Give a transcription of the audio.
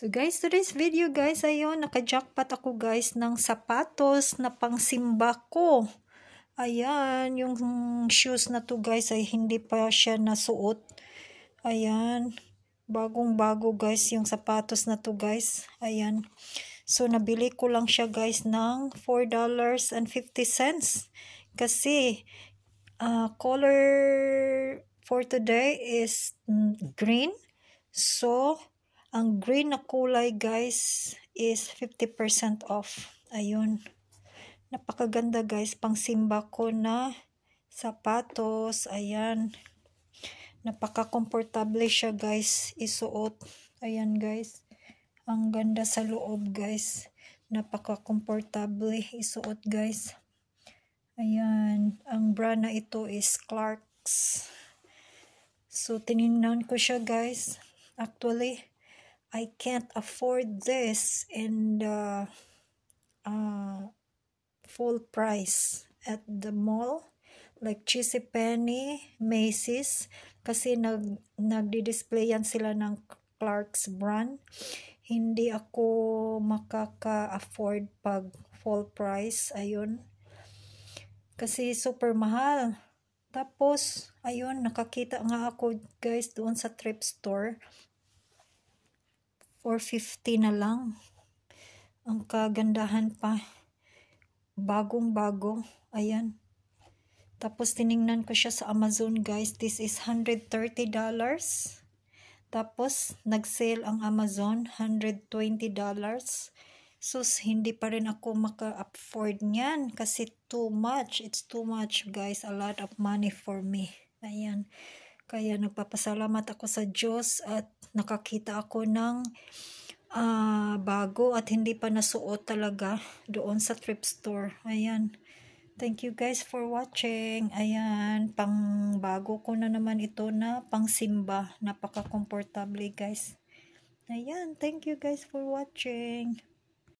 So guys, today's video guys, ayun, naka-jackpot ako guys ng sapatos na pangsimba ko. Ayan, yung shoes na to guys ay hindi pa siya nasuot. Ayan, bagong bago guys yung sapatos na to guys. Ayan, so nabili ko lang siya guys ng $4.50 kasi uh, color for today is mm, green. So, ang green na kulay guys is 50% off. Ayun. Napakaganda guys. Pang simba ko na sapatos. Ayan. Napaka-comfortable siya guys. Isuot. Ayan guys. Ang ganda sa loob guys. Napaka-comfortable isuot guys. Ayan. Ang brand na ito is Clark's. So, tinignan ko siya guys. Actually, I can't afford this and uh, uh, full price at the mall like Penny, Macy's kasi nag nagdi-display yan sila ng Clark's brand. Hindi ako makaka-afford pag full price. Ayun. Kasi super mahal. Tapos, ayun, nakakita nga ako guys doon sa trip store. 450 na lang. Ang kagandahan pa. Bagong-bago. Ayan. Tapos tiningnan ko siya sa Amazon guys. This is $130. Tapos nag-sale ang Amazon $120. So hindi pa rin ako maka-afford niyan kasi too much. It's too much guys. A lot of money for me. Ayan. Kaya nagpapasalamat ako sa Diyos at nakakita ako ng uh, bago at hindi pa nasuot talaga doon sa thrift store. Ayan. Thank you guys for watching. Ayan, pang bago ko na naman ito na pang simba. Napaka-comfortable guys. Ayan, thank you guys for watching.